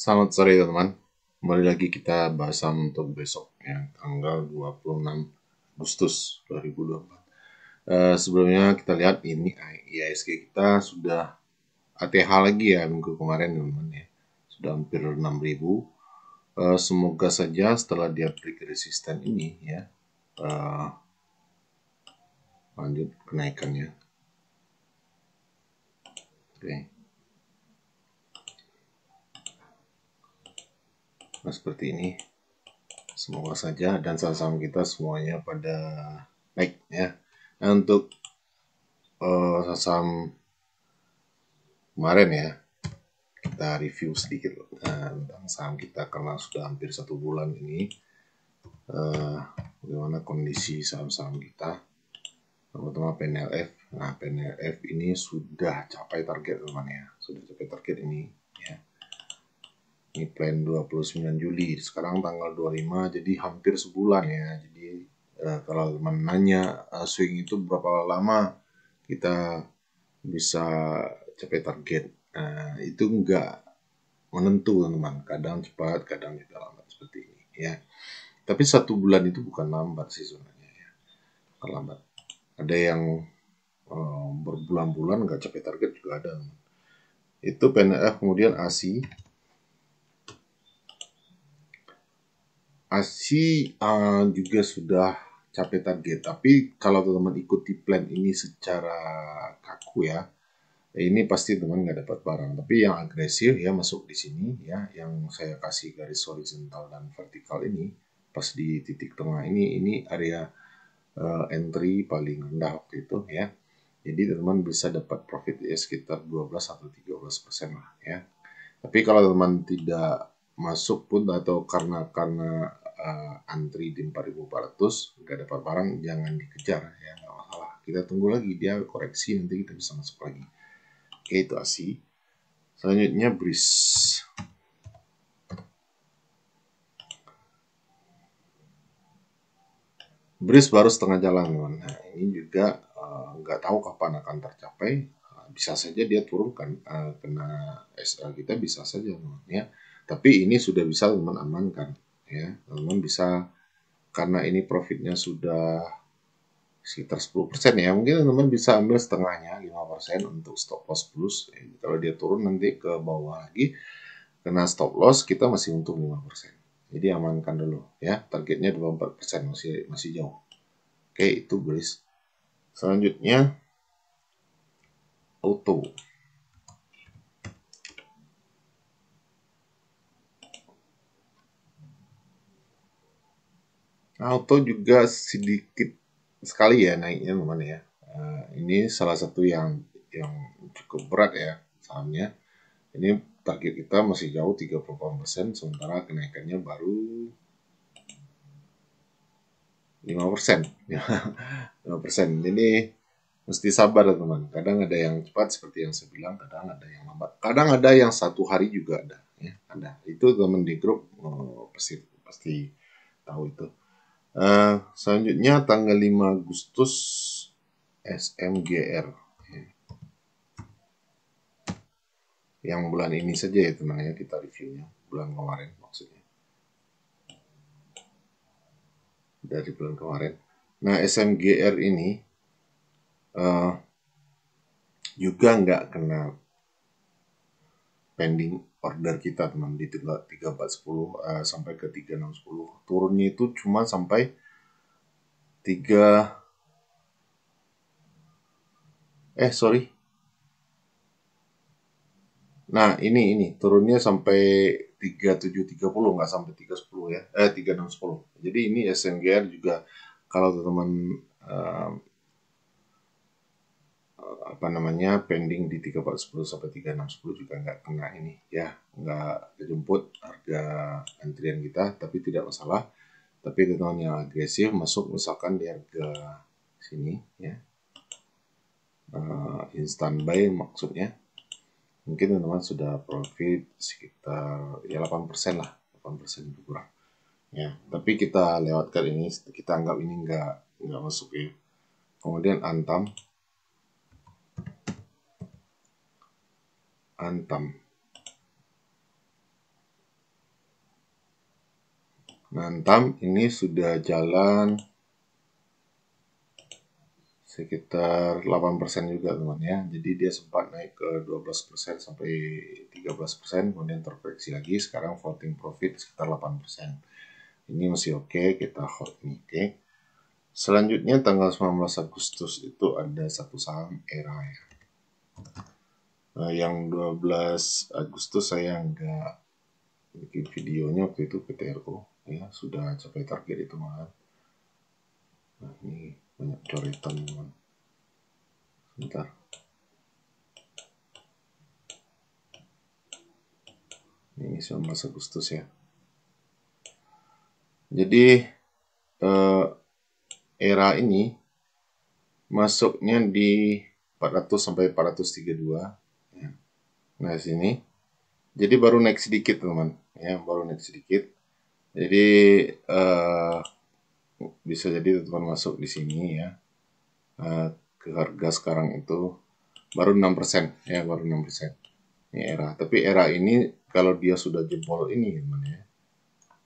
Selamat sore teman-teman. Kembali lagi kita bahas untuk besok ya, tanggal 26 Agustus 2024. Uh, eh, sebelumnya kita lihat ini IISG kita sudah ATH lagi ya minggu kemarin teman-teman ya. Sudah hampir 6000. Uh, eh, semoga saja setelah dia break resisten ini ya. Uh, lanjut kenaikannya. Oke. Okay. nah, seperti ini semoga saja dan saham-saham kita semuanya pada naik ya nah untuk uh, eh, saham kemarin ya kita review sedikit nah, tentang saham kita karena sudah hampir satu bulan ini uh, bagaimana kondisi saham-saham kita terutama PNLF nah PNLF ini sudah capai target teman ya sudah capai target ini ini plan 29 Juli sekarang tanggal 25 jadi hampir sebulan ya jadi uh, kalau menanya uh, eh, swing itu berapa lama kita bisa capai target uh, itu enggak menentu teman-teman kadang cepat kadang juga lambat seperti ini ya tapi satu bulan itu bukan lambat sih sebenarnya ya Terlambat. ada yang um, berbulan-bulan nggak capai target juga ada itu PNF kemudian ASI ASI uh, juga sudah capai target, tapi kalau teman-teman ikuti plan ini secara kaku ya, eh, ini pasti teman nggak dapat barang. Tapi yang agresif ya masuk di sini ya, yang saya kasih garis horizontal dan vertikal ini pas di titik tengah ini ini area uh, entry paling rendah waktu itu ya. Jadi teman-teman bisa dapat profit ya sekitar 12 atau 13 persen lah ya. Tapi kalau teman tidak masuk pun atau karena karena uh, antri di 4400 nggak dapat barang jangan dikejar ya nggak masalah kita tunggu lagi dia koreksi nanti kita bisa masuk lagi oke itu asi selanjutnya bris Bris baru setengah jalan, teman. Nah, ini juga eh, nggak uh, tahu kapan akan tercapai. bisa saja dia turunkan uh, eh, kena SL kita bisa saja, teman. Ya, tapi ini sudah bisa teman amankan ya. Teman bisa karena ini profitnya sudah sekitar 10% ya. Mungkin teman bisa ambil setengahnya 5% untuk stop loss plus. ya, kalau dia turun nanti ke bawah lagi kena stop loss kita masih untung 5%. Jadi amankan dulu ya. Targetnya 24% masih masih jauh. Oke, itu bullish. Selanjutnya auto. Auto juga sedikit sekali ya naiknya teman ya. Uh, ini salah satu yang yang cukup berat ya sahamnya. Ini target kita masih jauh 38% sementara kenaikannya baru 5%. 5%. Ini mesti sabar teman. Kadang ada yang cepat seperti yang saya bilang, kadang ada yang lambat. Kadang ada yang satu hari juga ada. Ya, ada. Itu teman di grup oh, pasti pasti tahu itu. Eh, selanjutnya tanggal 5 Agustus SMGR yang bulan ini saja ya tenangnya kita reviewnya bulan kemarin maksudnya dari bulan kemarin nah SMGR ini uh, juga nggak kena pending order kita teman di 3410 uh, eh, sampai ke 3610 turunnya itu cuma sampai 3 eh sorry nah ini ini turunnya sampai 3730 nggak sampai 310 ya eh 3610 jadi ini SNGR juga kalau teman-teman eh, apa namanya pending di 3410 sampai 3610 juga nggak kena ini ya nggak terjemput harga antrian kita tapi tidak masalah tapi teman yang agresif masuk misalkan di harga sini ya uh, eh, instant buy maksudnya mungkin teman-teman sudah profit sekitar ya 8% lah 8% itu kurang ya tapi kita lewatkan ini kita anggap ini nggak nggak masuk ya kemudian antam Antam. Nantam nah, ini sudah jalan sekitar 8% juga teman ya. Jadi dia sempat naik ke 12% sampai 13%, kemudian terkoreksi lagi. Sekarang voting profit sekitar 8%. Ini masih oke, okay, kita hold ini oke. Okay. Selanjutnya tanggal 19 Agustus itu ada satu saham era ya uh, yang 12 Agustus saya nggak bikin videonya waktu itu PTRO ya sudah capai target itu malah nah ini banyak coretan teman sebentar ini 19 Agustus ya jadi eh, era ini masuknya di 400 sampai 432 Nah, sini. Jadi baru naik sedikit, teman. Ya, baru naik sedikit. Jadi uh, bisa jadi teman masuk di sini ya. Uh, ke harga sekarang itu baru 6% ya, baru 6%. Ini era, tapi era ini kalau dia sudah jempol ini, teman ya.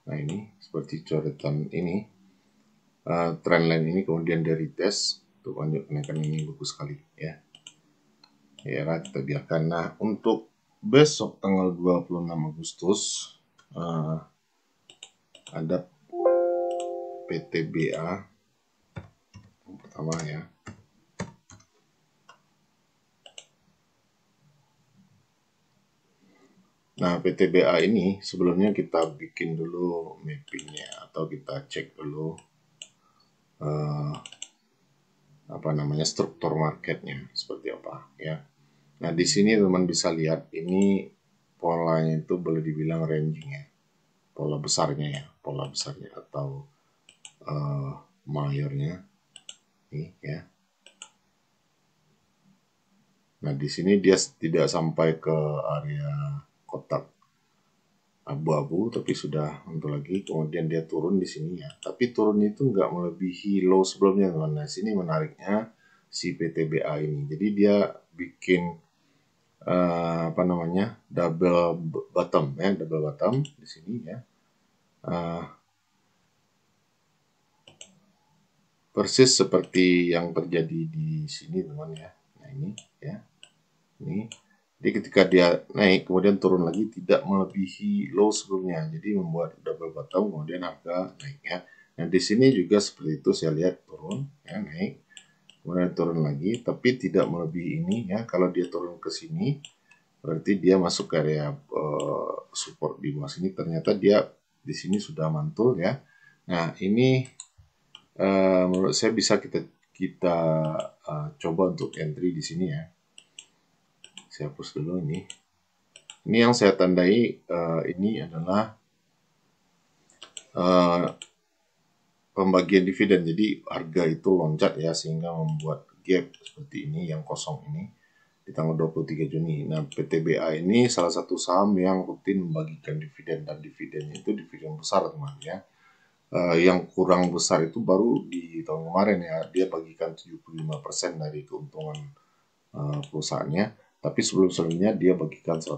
Nah, ini seperti coretan ini. Uh, trendline ini kemudian dari tes untuk lanjut kenaikan ini bagus sekali ya ya kan kita biarkan. Nah, untuk besok tanggal 26 Agustus uh, ada PTBA pertama ya. Nah, PTBA ini sebelumnya kita bikin dulu mappingnya atau kita cek dulu uh, apa namanya struktur marketnya seperti apa ya. Nah, di sini teman bisa lihat ini polanya itu boleh dibilang ranging ya. Pola besarnya ya, pola besarnya atau uh, mayornya. Nih ya. Nah, di sini dia tidak sampai ke area kotak abu-abu tapi sudah untuk lagi kemudian dia turun di sini ya tapi turun itu nggak melebihi low sebelumnya teman nah sini menariknya si PTBA ini jadi dia bikin uh, apa namanya double bottom ya double bottom di sini ya uh, persis seperti yang terjadi di sini teman ya nah ini ya ini jadi ketika dia naik kemudian turun lagi tidak melebihi low sebelumnya jadi membuat double bottom kemudian harga naik ya nah di sini juga seperti itu saya lihat turun ya naik kemudian turun lagi tapi tidak melebihi ini ya kalau dia turun ke sini berarti dia masuk ke area uh, support di bawah sini ternyata dia di sini sudah mantul ya nah ini uh, menurut saya bisa kita kita uh, coba untuk entry di sini ya saya hapus dulu ini ini yang saya tandai uh, ini adalah uh, pembagian dividen. Jadi harga itu loncat ya sehingga membuat gap seperti ini yang kosong ini di tanggal 23 Juni. Nah, PTBA ini salah satu saham yang rutin membagikan dividen dan dividennya itu dividen besar teman ya. Uh, yang kurang besar itu baru di tahun kemarin ya dia bagikan 75% dari keuntungan uh, perusahaannya. Tapi sebelum-sebelumnya dia bagikan 100%.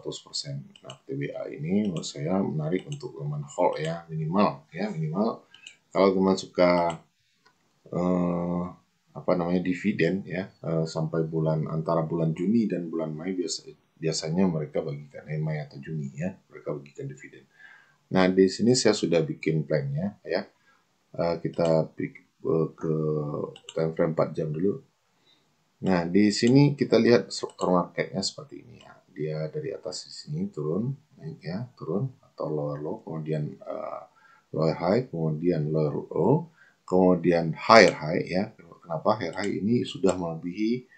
Nah, PTBA ini menurut saya menarik untuk teman hold ya minimal ya minimal kalau teman suka eh, apa namanya dividen ya eh, sampai bulan antara bulan Juni dan bulan Mei biasa biasanya mereka bagikan eh, Mei atau Juni ya mereka bagikan dividen. Nah di sini saya sudah bikin plannya ya uh, kita eh, ke time frame 4 jam dulu. Nah di sini kita lihat struktur marketnya seperti ini ya dia dari atas di sini turun naik ya turun atau lower low kemudian uh, lower high, kemudian lower low, kemudian higher high ya. Kenapa higher high ini sudah melebihi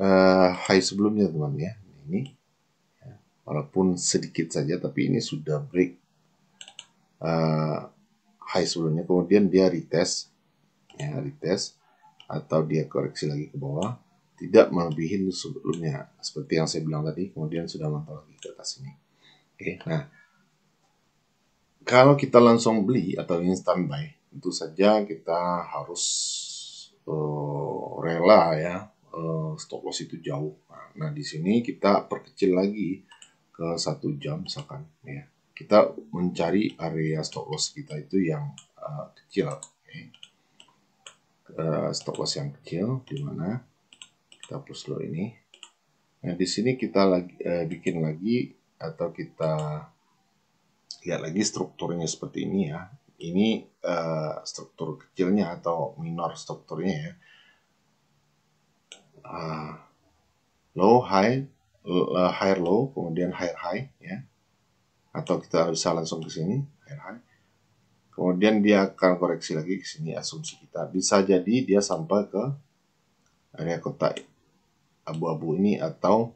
uh, high sebelumnya teman ya. Ini ya. walaupun sedikit saja tapi ini sudah break uh, high sebelumnya. Kemudian dia retest ya retest atau dia koreksi lagi ke bawah tidak melebihi sebelumnya seperti yang saya bilang tadi kemudian sudah mantau lagi ke atas ini oke nah kalau kita langsung beli atau instant buy, tentu saja kita harus uh, rela ya uh, stop loss itu jauh. Nah di sini kita perkecil lagi ke satu jam misalkan ya. Kita mencari area stop loss kita itu yang uh, kecil, okay. Ya. uh, stop loss yang kecil di mana kita plus low ini. Nah di sini kita lagi uh, bikin lagi atau kita lihat lagi strukturnya seperti ini ya. Ini uh, struktur kecilnya atau minor strukturnya ya. Uh, low, high, uh, higher low, kemudian higher high ya. Atau kita bisa langsung ke sini, higher high. Kemudian dia akan koreksi lagi ke sini asumsi kita. Bisa jadi dia sampai ke area kotak abu-abu ini atau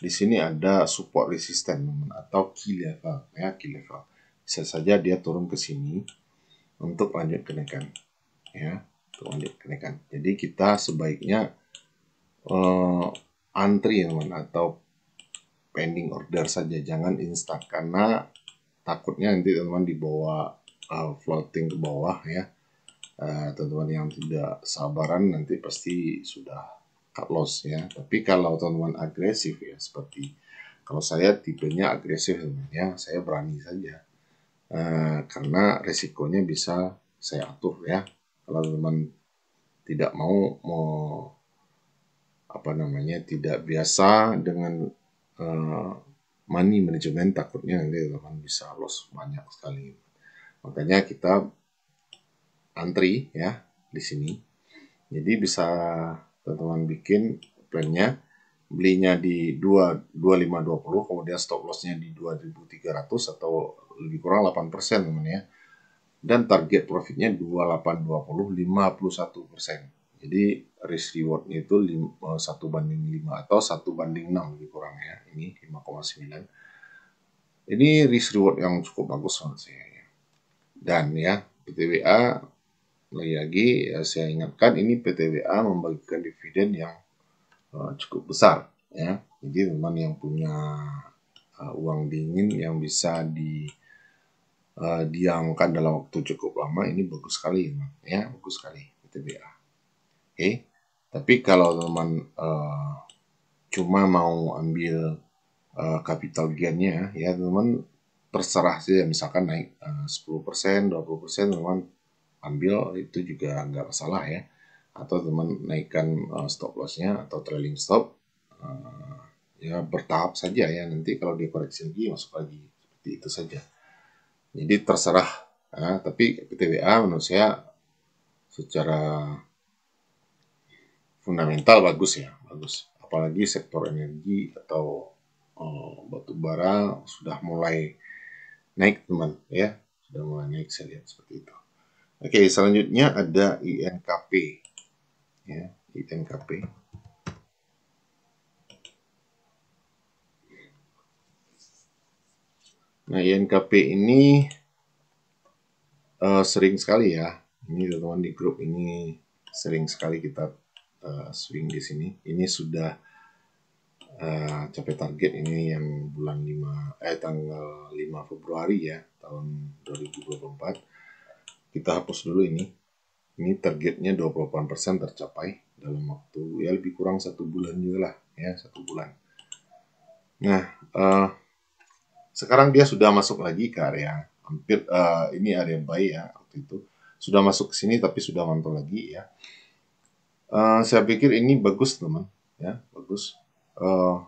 di sini ada support resistance teman atau key level ya key level. Bisa saja dia turun ke sini untuk lanjut kenaikan ya, untuk lanjut kenaikan. Jadi kita sebaiknya uh, antri ya, teman atau pending order saja, jangan instan karena takutnya nanti teman-teman dibawa uh, eh, floating ke bawah ya. Eh, teman-teman uh, -teman yang tidak sabaran nanti pasti sudah cut loss ya. Tapi kalau teman-teman agresif ya seperti kalau saya tipenya agresif ya, saya berani saja. Uh, karena resikonya bisa saya atur ya. Kalau teman-teman tidak mau mau apa namanya tidak biasa dengan uh, money management takutnya nanti teman bisa loss banyak sekali. Makanya kita antri ya di sini. Jadi bisa teman-teman bikin plannya belinya di 2 2520 kemudian stop lossnya di 2300 atau lebih kurang 8% teman ya dan target profitnya 2820 51% jadi risk reward itu 1 eh, banding 5 atau 1 banding 6 lebih kurang ya ini 5,9 ini risk reward yang cukup bagus menurut saya ya. dan ya PTWA lagi-lagi ya, eh, saya ingatkan ini PTWA membagikan dividen yang uh, cukup besar ya. Jadi teman yang punya uh, uang dingin yang bisa di uh, diamkan dalam waktu cukup lama ini bagus sekali ya, bagus sekali PTBA. Oke. Okay. Tapi kalau teman uh, cuma mau ambil uh, capital gainnya ya teman terserah sih misalkan naik uh, 10%, 20% teman ambil itu juga nggak masalah ya atau teman naikkan uh, stop lossnya atau trailing stop uh, ya bertahap saja ya nanti kalau dia koreksi lagi masuk lagi seperti itu saja jadi terserah ya, tapi PTBA menurut saya secara fundamental bagus ya bagus apalagi sektor energi atau uh, batu bara sudah mulai naik teman ya sudah mulai naik saya lihat seperti itu Oke, okay, selanjutnya ada INKP. Ya, INKP. Nah, INKP ini uh, sering sekali ya. Ini teman-teman di grup ini sering sekali kita uh, swing di sini. Ini sudah uh, capai target ini yang bulan 5 eh tanggal 5 Februari ya tahun 2024 kita hapus dulu ini ini targetnya 28% tercapai dalam waktu ya lebih kurang satu bulan juga lah ya satu bulan nah uh, sekarang dia sudah masuk lagi ke area hampir uh, ini area buy ya waktu itu sudah masuk ke sini tapi sudah mantul lagi ya uh, saya pikir ini bagus teman ya bagus uh,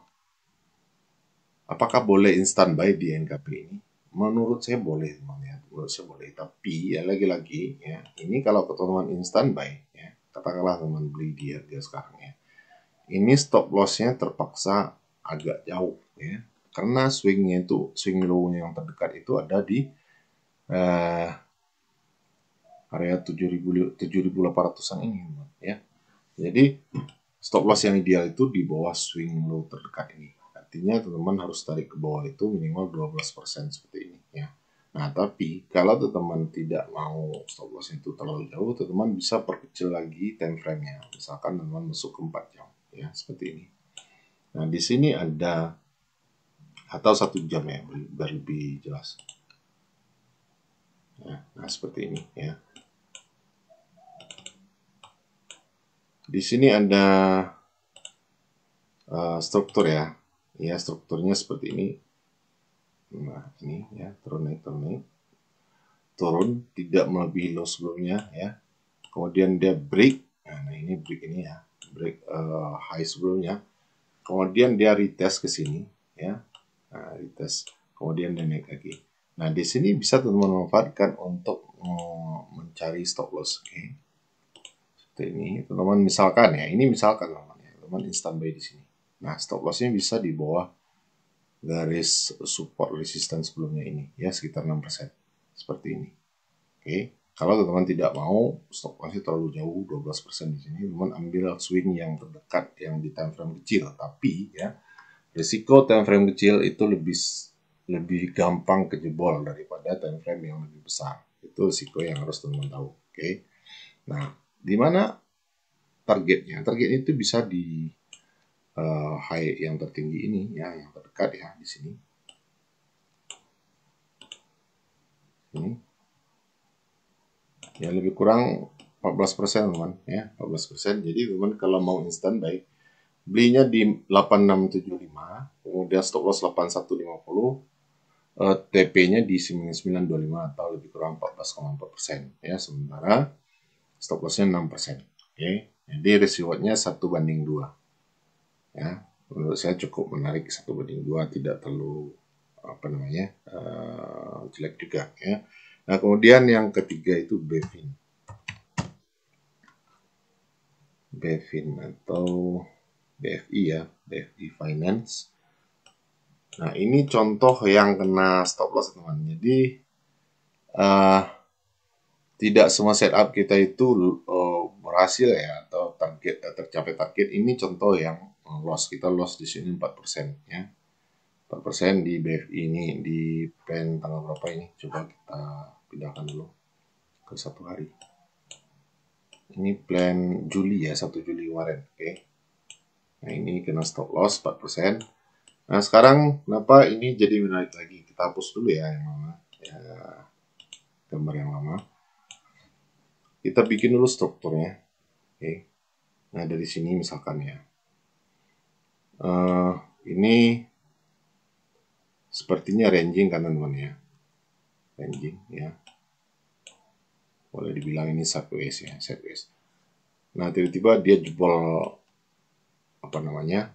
apakah boleh instan buy di NKP ini menurut saya boleh teman ya lulusnya boleh tapi ya lagi-lagi ya ini kalau ketemuan instan buy ya katakanlah teman beli di harga sekarang ya ini stop lossnya terpaksa agak jauh ya karena swingnya itu swing low yang terdekat itu ada di uh, area 7.800an ini ya jadi stop loss yang ideal itu di bawah swing low terdekat ini artinya teman-teman harus tarik ke bawah itu minimal 12% seperti ini Nah, tapi kalau teman tidak mau stop loss itu terlalu jauh, teman bisa perkecil lagi time frame-nya. Misalkan teman masuk ke 4 jam, ya, seperti ini. Nah, di sini ada atau satu jam ya, biar lebih jelas. Nah, nah seperti ini ya. Di sini ada uh, struktur ya. Ya, strukturnya seperti ini nah ini ya turun naik turun naik turun tidak melebihi low sebelumnya ya kemudian dia break nah, nah ini break ini ya break uh, high sebelumnya kemudian dia retest ke sini ya nah, retest kemudian dia naik lagi nah di sini bisa teman-teman manfaatkan untuk eh, mencari stop loss oke okay. seperti ini teman-teman misalkan ya ini misalkan teman-teman ya instant buy di sini nah stop lossnya bisa di bawah garis support resistance sebelumnya ini ya sekitar 6% seperti ini. Oke. Kalau teman-teman tidak mau stop lossnya terlalu jauh 12% di sini, teman ambil swing yang terdekat yang di time frame kecil. Tapi ya risiko time frame kecil itu lebih lebih gampang kejebol daripada time frame yang lebih besar. Itu risiko yang harus teman-teman tahu. Oke. Nah, di mana targetnya? target itu bisa di uh, high yang tertinggi ini ya yang terdekat ya di sini ini ya lebih kurang 14% persen teman ya 14% persen jadi teman kalau mau instan baik belinya di 8675 kemudian stop loss 8150 uh, TP-nya di 9925 atau lebih kurang 14,4% ya sementara stop lossnya 6% oke okay? jadi rewardnya 1 banding 2 ya menurut saya cukup menarik satu banding dua tidak terlalu apa namanya uh, jelek juga ya nah kemudian yang ketiga itu Bevin Bevin atau BFI ya BFI Finance nah ini contoh yang kena stop loss teman jadi uh, tidak semua setup kita itu uh, berhasil ya atau target tercapai target ini contoh yang Oh, loss kita loss di sini 4 persen ya 4 persen di BFI ini di plan tanggal berapa ini coba kita pindahkan dulu ke satu hari ini plan Juli ya 1 Juli kemarin oke okay. nah ini kena stop loss 4 persen nah sekarang kenapa ini jadi menarik lagi kita hapus dulu ya yang lama ya gambar yang lama kita bikin dulu strukturnya oke okay. nah dari sini misalkan ya uh, ini sepertinya ranging kan teman-teman ya ranging ya boleh dibilang ini sideways ya sideways nah tiba-tiba dia jebol apa namanya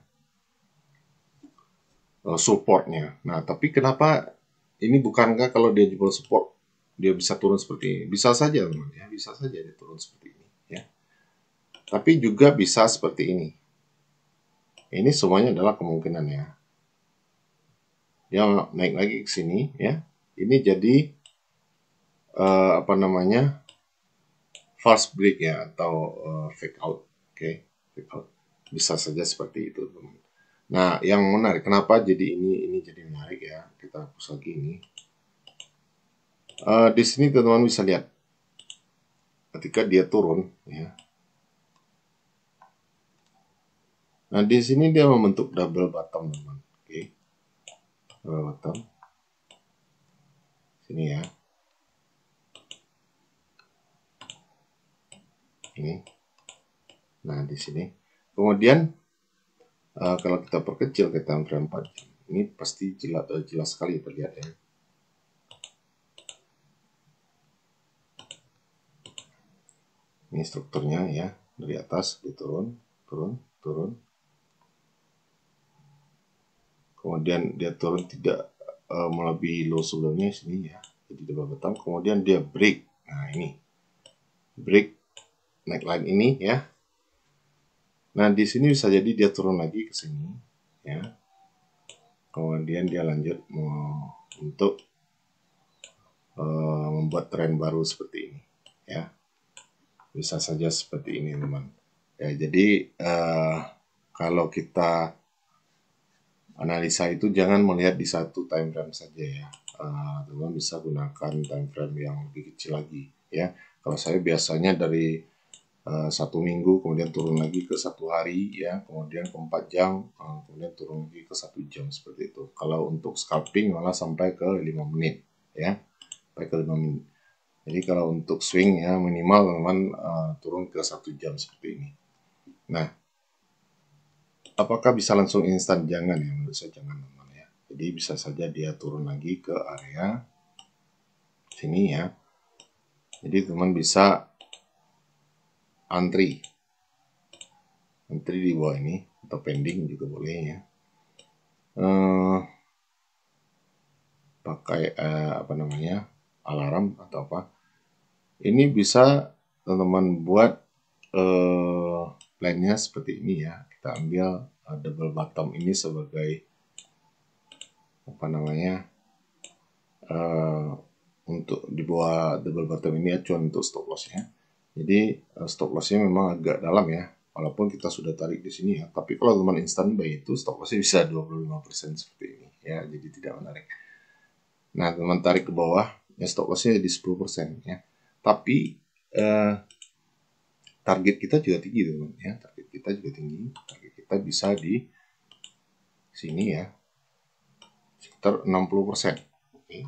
eh, supportnya nah tapi kenapa ini bukankah kalau dia jebol support dia bisa turun seperti ini bisa saja teman ya bisa saja dia turun seperti ini ya tapi juga bisa seperti ini ini semuanya adalah kemungkinan ya. Dia naik lagi ke sini ya. Ini jadi uh, apa namanya fast break ya atau uh, fake out. Oke, okay? fake out bisa saja seperti itu. Teman. Nah, yang menarik kenapa jadi ini ini jadi menarik ya. Kita hapus lagi ini. Uh, di sini teman-teman bisa lihat ketika dia turun ya Nah, di sini dia membentuk double bottom, teman. Oke. Okay. Double bottom. Sini ya. Ini. Nah, di sini. Kemudian uh, kalau kita perkecil kita tahun 4 ini pasti jelas uh, jelas sekali terlihat ya. Ini strukturnya ya, dari atas diturun, turun, turun, kemudian dia turun tidak uh, melebihi low sebelumnya sini ya jadi double bottom kemudian dia break nah ini break neckline ini ya nah di sini bisa jadi dia turun lagi ke sini ya kemudian dia lanjut mau untuk uh, membuat tren baru seperti ini ya bisa saja seperti ini teman ya jadi uh, kalau kita analisa itu jangan melihat di satu time frame saja ya. Uh, eh, teman bisa gunakan time frame yang lebih kecil lagi ya. Kalau saya biasanya dari uh, satu minggu kemudian turun lagi ke satu hari ya, kemudian ke empat jam, uh, kemudian turun lagi ke satu jam seperti itu. Kalau untuk scalping malah sampai ke lima menit ya, sampai ke lima menit. Jadi kalau untuk swing ya minimal teman uh, turun ke satu jam seperti ini. Nah apakah bisa langsung instan? Jangan ya, menurut saya jangan teman ya. Jadi bisa saja dia turun lagi ke area sini ya. Jadi teman bisa antri. Antri di bawah ini atau pending juga boleh ya. Uh, pakai uh, apa namanya? alarm atau apa. Ini bisa teman-teman buat uh, plannya seperti ini ya kita ambil uh, double bottom ini sebagai apa namanya uh, untuk di double bottom ini acuan untuk stop loss ya jadi uh, stop lossnya memang agak dalam ya walaupun kita sudah tarik di sini ya tapi kalau teman instan buy itu stop lossnya bisa 25% seperti ini ya jadi tidak menarik nah teman tarik ke bawah ya stop lossnya di 10% ya tapi uh, target kita juga tinggi teman ya target kita juga tinggi target kita bisa di sini ya sekitar 60% persen okay.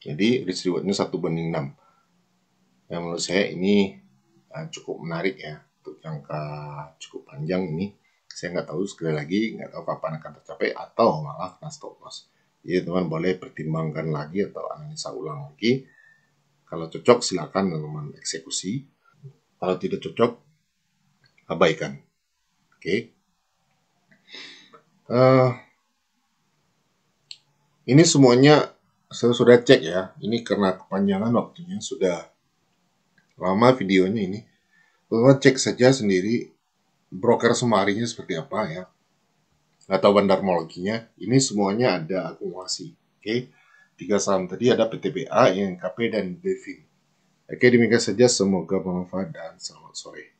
jadi risk rewardnya satu banding 6 yang menurut saya ini uh, cukup menarik ya untuk jangka cukup panjang ini saya nggak tahu sekali lagi nggak tahu kapan akan tercapai atau malah kena stop loss jadi teman boleh pertimbangkan lagi atau analisa ulang lagi kalau cocok silakan teman eksekusi kalau tidak cocok, abaikan. Oke. Okay. Uh, eh, ini semuanya saya sudah cek ya. Ini karena kepanjangan waktunya sudah lama videonya ini. Lalu cek saja sendiri broker semarinya seperti apa ya. Atau bandarmologinya. Ini semuanya ada akumulasi. Oke. Okay. Tiga saham tadi ada PTBA, INKP, dan Beving. Oke demikian saja semoga bermanfaat dan selamat sore.